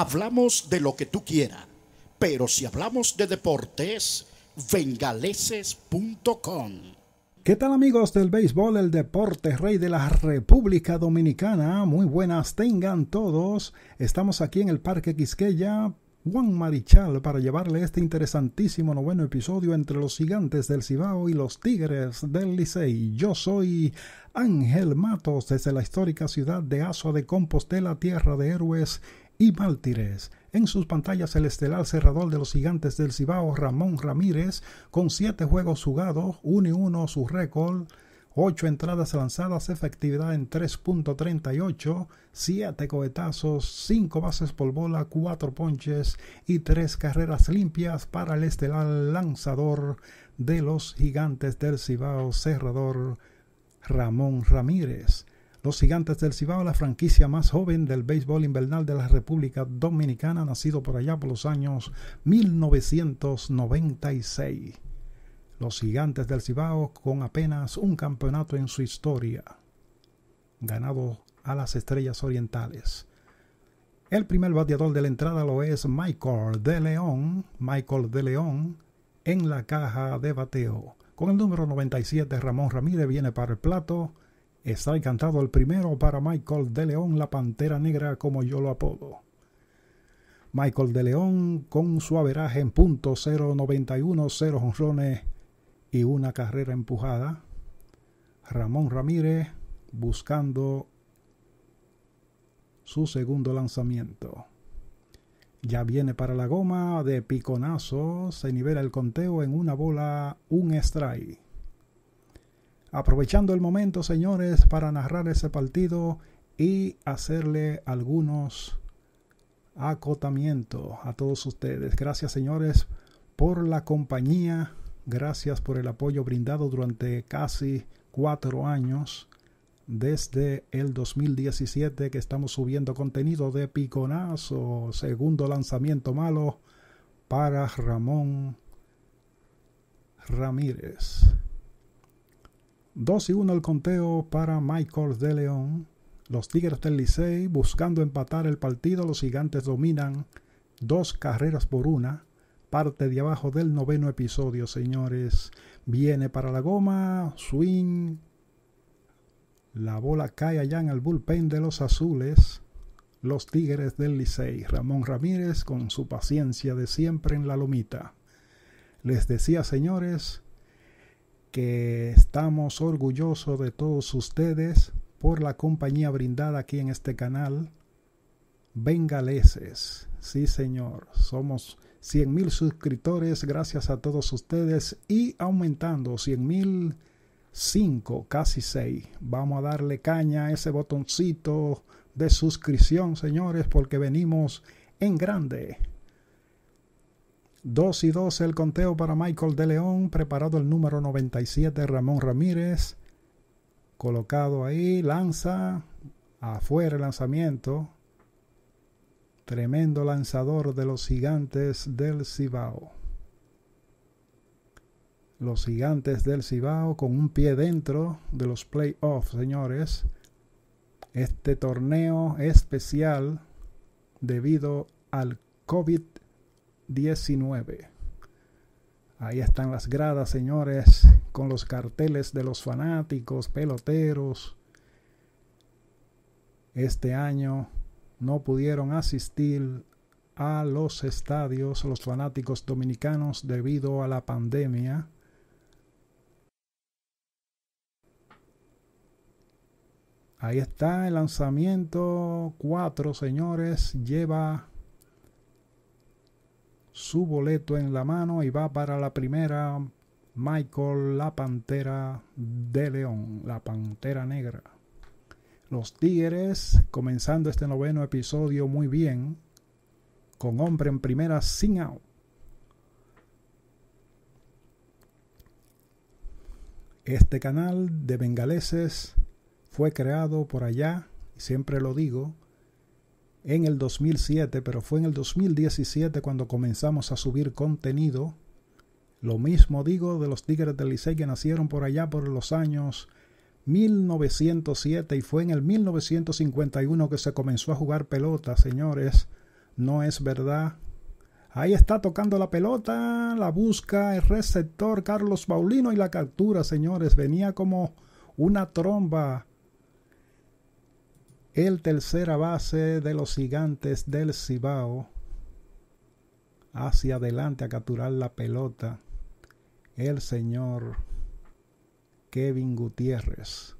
hablamos de lo que tú quieras, pero si hablamos de deportes, vengaleses.com. ¿Qué tal amigos del béisbol, el deporte rey de la República Dominicana? Muy buenas tengan todos. Estamos aquí en el Parque Quisqueya Juan Marichal para llevarle este interesantísimo noveno episodio entre los gigantes del Cibao y los tigres del Licey. Yo soy Ángel Matos desde la histórica ciudad de Aso de Compostela, tierra de héroes y Máltires, En sus pantallas el estelar cerrador de los gigantes del Cibao, Ramón Ramírez, con siete juegos jugados, 1 y 1 su récord, 8 entradas lanzadas, efectividad en 3.38, 7 cohetazos, 5 bases por bola, 4 ponches y 3 carreras limpias para el estelar lanzador de los gigantes del Cibao cerrador Ramón Ramírez. Los Gigantes del Cibao, la franquicia más joven del béisbol invernal de la República Dominicana, nacido por allá por los años 1996. Los Gigantes del Cibao con apenas un campeonato en su historia, ganado a las Estrellas Orientales. El primer bateador de la entrada lo es Michael de León, Michael de León, en la caja de bateo. Con el número 97, Ramón Ramírez viene para el plato. Está encantado el primero para Michael de León, la Pantera Negra, como yo lo apodo. Michael de León, con su averaje en punto 091, 0 honrones y una carrera empujada. Ramón Ramírez buscando su segundo lanzamiento. Ya viene para la goma de piconazo, se nivela el conteo en una bola, un strike. Aprovechando el momento, señores, para narrar ese partido y hacerle algunos acotamientos a todos ustedes. Gracias, señores, por la compañía. Gracias por el apoyo brindado durante casi cuatro años. Desde el 2017 que estamos subiendo contenido de Piconazo, segundo lanzamiento malo para Ramón Ramírez. 2 y 1 el conteo para Michael de León. Los Tigres del Licey buscando empatar el partido. Los gigantes dominan dos carreras por una. Parte de abajo del noveno episodio, señores. Viene para la goma. Swing. La bola cae allá en el bullpen de los azules. Los Tigres del Licey. Ramón Ramírez con su paciencia de siempre en la lomita. Les decía, señores, que estamos orgullosos de todos ustedes por la compañía brindada aquí en este canal. Bengaleses, sí señor, somos 100 mil suscriptores gracias a todos ustedes y aumentando 100 mil 5, casi 6. Vamos a darle caña a ese botoncito de suscripción, señores, porque venimos en grande. 2 y 2 el conteo para Michael de León, preparado el número 97 Ramón Ramírez, colocado ahí, lanza, afuera el lanzamiento, tremendo lanzador de los gigantes del Cibao. Los gigantes del Cibao con un pie dentro de los playoffs, señores. Este torneo especial debido al COVID-19. 19. Ahí están las gradas, señores, con los carteles de los fanáticos, peloteros. Este año no pudieron asistir a los estadios los fanáticos dominicanos debido a la pandemia. Ahí está el lanzamiento 4, señores. Lleva su boleto en la mano y va para la primera Michael la Pantera de León, la Pantera Negra. Los Tigres, comenzando este noveno episodio muy bien, con hombre en primera sin out. Este canal de bengaleses fue creado por allá, y siempre lo digo, en el 2007, pero fue en el 2017 cuando comenzamos a subir contenido. Lo mismo digo de los Tigres del Licey que nacieron por allá por los años 1907 y fue en el 1951 que se comenzó a jugar pelota, señores. No es verdad. Ahí está tocando la pelota, la busca el receptor Carlos Paulino y la captura, señores. Venía como una tromba el tercera base de los gigantes del Cibao hacia adelante a capturar la pelota el señor Kevin Gutiérrez.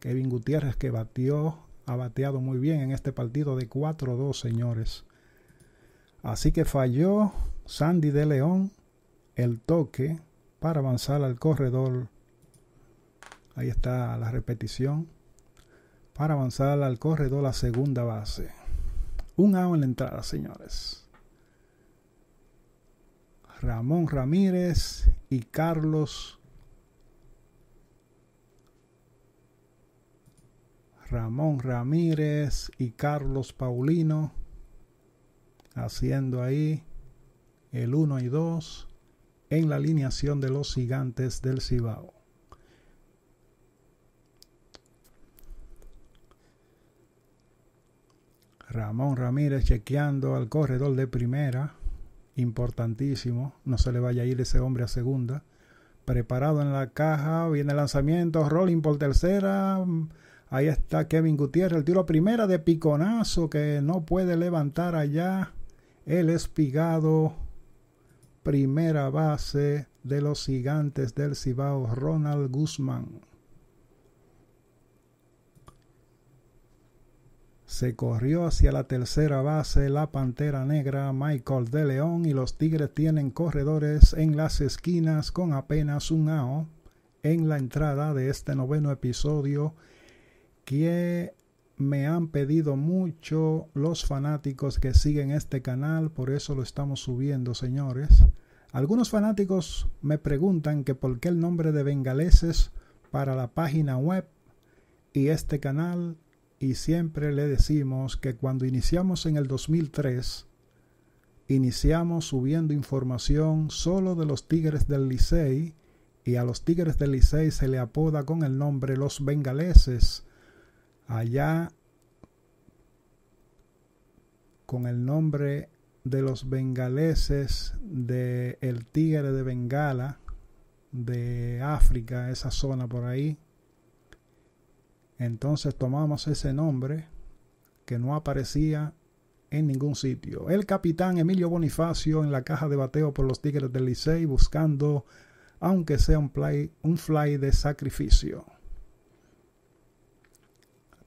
Kevin Gutiérrez que batió, ha bateado muy bien en este partido de 4-2, señores. Así que falló Sandy de León el toque para avanzar al corredor. Ahí está la repetición para avanzar al corredor la segunda base. Un out en la entrada, señores. Ramón Ramírez y Carlos Ramón Ramírez y Carlos Paulino haciendo ahí el 1 y 2 en la alineación de los gigantes del Cibao. Ramón Ramírez chequeando al corredor de primera. Importantísimo. No se le vaya a ir ese hombre a segunda. Preparado en la caja. Viene el lanzamiento. Rolling por tercera. Ahí está Kevin Gutiérrez. El tiro primera de piconazo que no puede levantar allá. El espigado. Primera base de los gigantes del Cibao. Ronald Guzmán. se corrió hacia la tercera base la Pantera Negra Michael de León y los Tigres tienen corredores en las esquinas con apenas un AO en la entrada de este noveno episodio que me han pedido mucho los fanáticos que siguen este canal, por eso lo estamos subiendo, señores. Algunos fanáticos me preguntan que por qué el nombre de Bengaleses para la página web y este canal y siempre le decimos que cuando iniciamos en el 2003, iniciamos subiendo información solo de los Tigres del Licey y a los Tigres del Licey se le apoda con el nombre los bengaleses. Allá con el nombre de los bengaleses de el tigre de Bengala de África, esa zona por ahí, entonces tomamos ese nombre que no aparecía en ningún sitio. El capitán Emilio Bonifacio en la caja de bateo por los Tigres del Licey buscando, aunque sea un fly, un fly de sacrificio.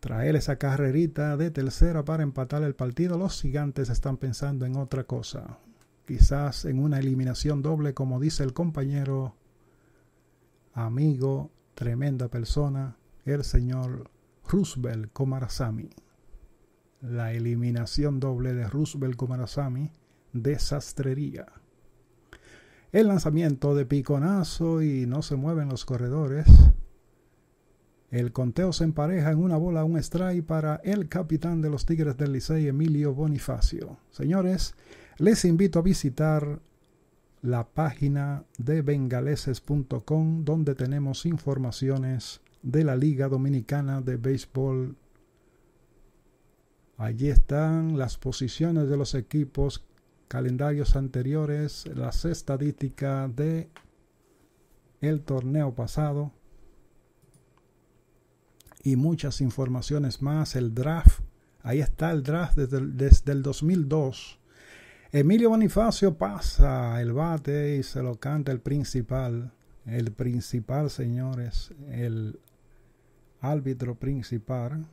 Traer esa carrerita de tercera para empatar el partido, los gigantes están pensando en otra cosa. Quizás en una eliminación doble, como dice el compañero, amigo, tremenda persona, el señor Roosevelt Komarasami. La eliminación doble de Roosevelt Komarasami. desastrería. El lanzamiento de piconazo y no se mueven los corredores. El conteo se empareja en una bola, un strike para el capitán de los Tigres del Licey, Emilio Bonifacio. Señores, les invito a visitar la página de bengaleses.com donde tenemos informaciones de la Liga Dominicana de Béisbol. Allí están las posiciones de los equipos, calendarios anteriores, las estadísticas de el torneo pasado y muchas informaciones más, el draft. Ahí está el draft desde el, 2002. Emilio Bonifacio pasa el bate y se lo canta el principal. El principal, señores, el árbitro principal,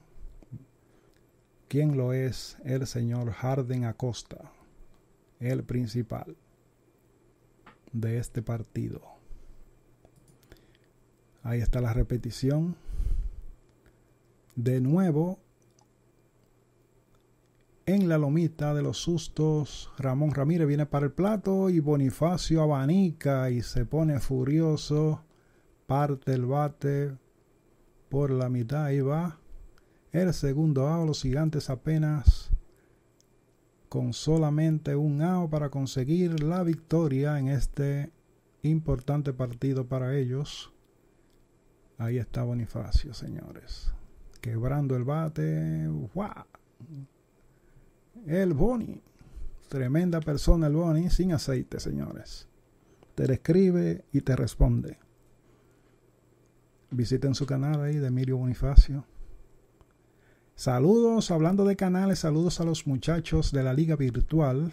quien lo es el señor Harden Acosta, el principal de este partido. Ahí está la repetición. De nuevo, en la lomita de los sustos, Ramón Ramírez viene para el plato y Bonifacio abanica y se pone furioso, parte el bate, por la mitad va El segundo AO, los gigantes apenas con solamente un AO para conseguir la victoria en este importante partido para ellos. Ahí está Bonifacio, señores. Quebrando el bate. ¡Wow! El Boni. Tremenda persona el Boni, sin aceite, señores. Te escribe y te responde. Visiten su canal ahí de Bonifacio. Saludos, hablando de canales, saludos a los muchachos de la Liga Virtual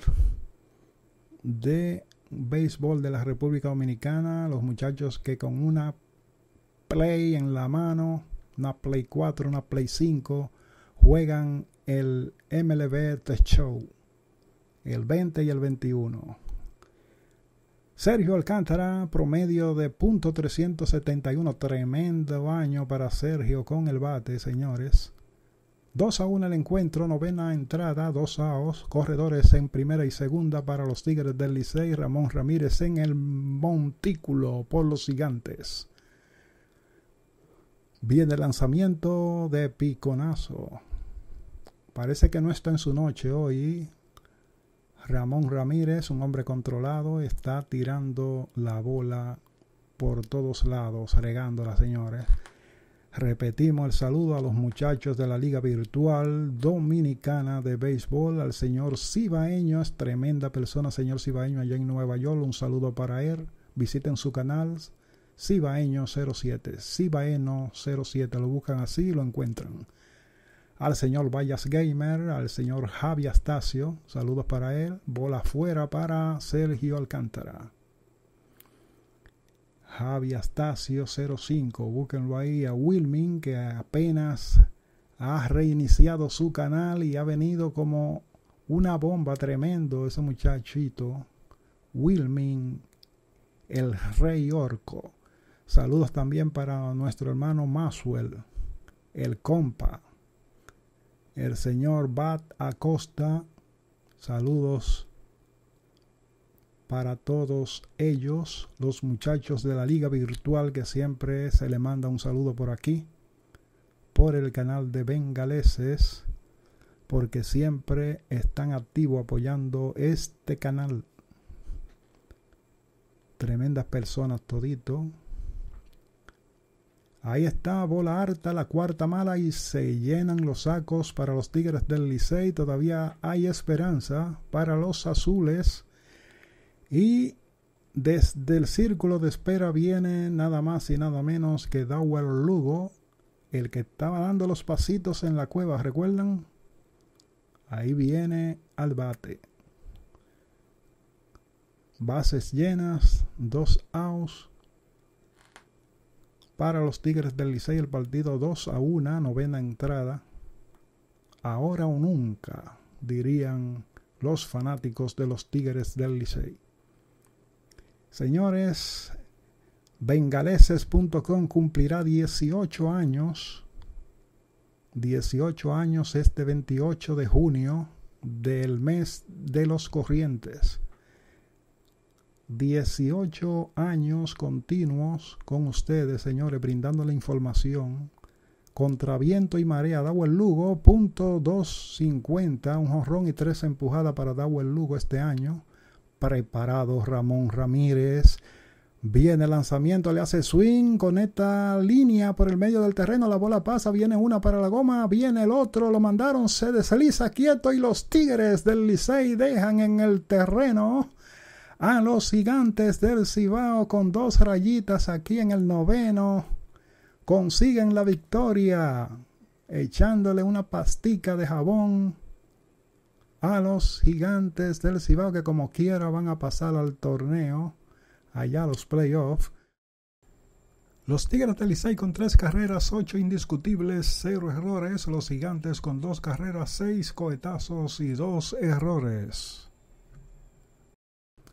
de Béisbol de la República Dominicana. Los muchachos que con una Play en la mano, una Play 4, una Play 5, juegan el MLB The Show el 20 y el 21. Sergio Alcántara, promedio de punto .371. Tremendo año para Sergio con el bate, señores. 2 a 1 el encuentro, novena entrada, a 2, corredores en primera y segunda para los Tigres del Licey, Ramón Ramírez en el montículo por los gigantes. Viene el lanzamiento de Piconazo. Parece que no está en su noche hoy Ramón Ramírez, un hombre controlado, está tirando la bola por todos lados, regándola, señores. Repetimos el saludo a los muchachos de la Liga Virtual Dominicana de Béisbol, al señor Cibaeño, es tremenda persona, señor Cibaeño, allá en Nueva York. Un saludo para él. Visiten su canal Cibaeño07, Cibaeno07, lo buscan así y lo encuentran al señor Vallas Gamer, al señor Javi Astacio, saludos para él, bola fuera para Sergio Alcántara. Javi Astacio 05, búsquenlo ahí a Wilming, que apenas ha reiniciado su canal y ha venido como una bomba tremendo ese muchachito Wilming, el Rey Orco. Saludos también para nuestro hermano Maswell, el compa el señor Bat Acosta. Saludos para todos ellos, los muchachos de la Liga Virtual que siempre se le manda un saludo por aquí, por el canal de Bengaleses, porque siempre están activos apoyando este canal. Tremendas personas todito. Ahí está, bola harta, la cuarta mala y se llenan los sacos para los Tigres del Licey. Todavía hay esperanza para los azules. Y desde el círculo de espera viene nada más y nada menos que Dawel Lugo, el que estaba dando los pasitos en la cueva, ¿recuerdan? Ahí viene al bate. Bases llenas, dos outs para los Tigres del Licey, el partido 2 a 1, novena entrada. Ahora o nunca, dirían los fanáticos de los Tigres del Licey. Señores, bengaleses.com cumplirá 18 años. 18 años este 28 de junio del mes de los corrientes. 18 años continuos con ustedes, señores, brindando la información. Contra viento y marea, Dawel Lugo, punto 250, un jorrón y tres empujadas para Dawel Lugo este año. Preparado Ramón Ramírez. Viene el lanzamiento, le hace swing, con esta línea por el medio del terreno, la bola pasa, viene una para la goma, viene el otro, lo mandaron, se desliza quieto y los Tigres del Licey dejan en el terreno a los gigantes del Cibao con dos rayitas aquí en el noveno. Consiguen la victoria echándole una pastica de jabón a los gigantes del Cibao que como quiera van a pasar al torneo, allá a los playoffs. Los Tigres del Licey con tres carreras, ocho indiscutibles, cero errores. Los Gigantes con dos carreras, seis cohetazos y dos errores.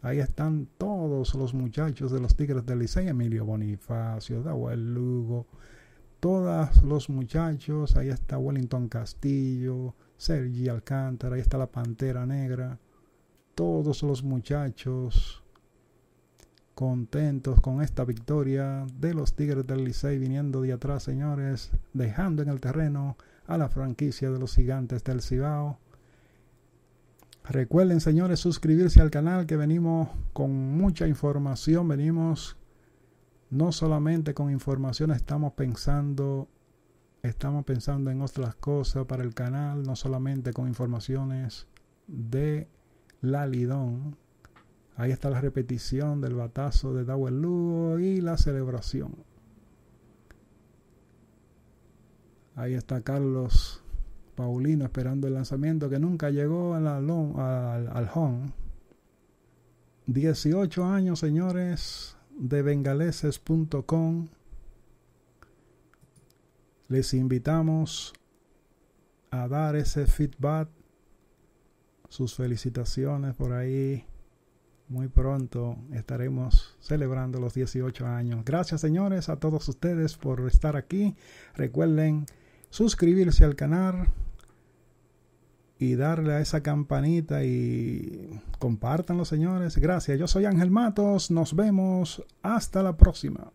Ahí están todos los muchachos de los Tigres del Licey, Emilio Bonifacio, Dawel Lugo, todos los muchachos, ahí está Wellington Castillo, Sergi Alcántara, ahí está la Pantera Negra, todos los muchachos contentos con esta victoria de los Tigres del Licey viniendo de atrás, señores, dejando en el terreno a la franquicia de los Gigantes del Cibao Recuerden, señores, suscribirse al canal que venimos con mucha información. Venimos no solamente con información, estamos pensando, estamos pensando en otras cosas para el canal, no solamente con informaciones de la Lidón. Ahí está la repetición del batazo de Dauer Lugo y la celebración. Ahí está Carlos Paulino esperando el lanzamiento que nunca llegó al, la al, al home. 18 años, señores, de bengaleses.com. Les invitamos a dar ese feedback, sus felicitaciones por ahí. Muy pronto estaremos celebrando los 18 años. Gracias señores a todos ustedes por estar aquí. Recuerden suscribirse al canal, y darle a esa campanita y los señores. Gracias. Yo soy Ángel Matos. Nos vemos. Hasta la próxima.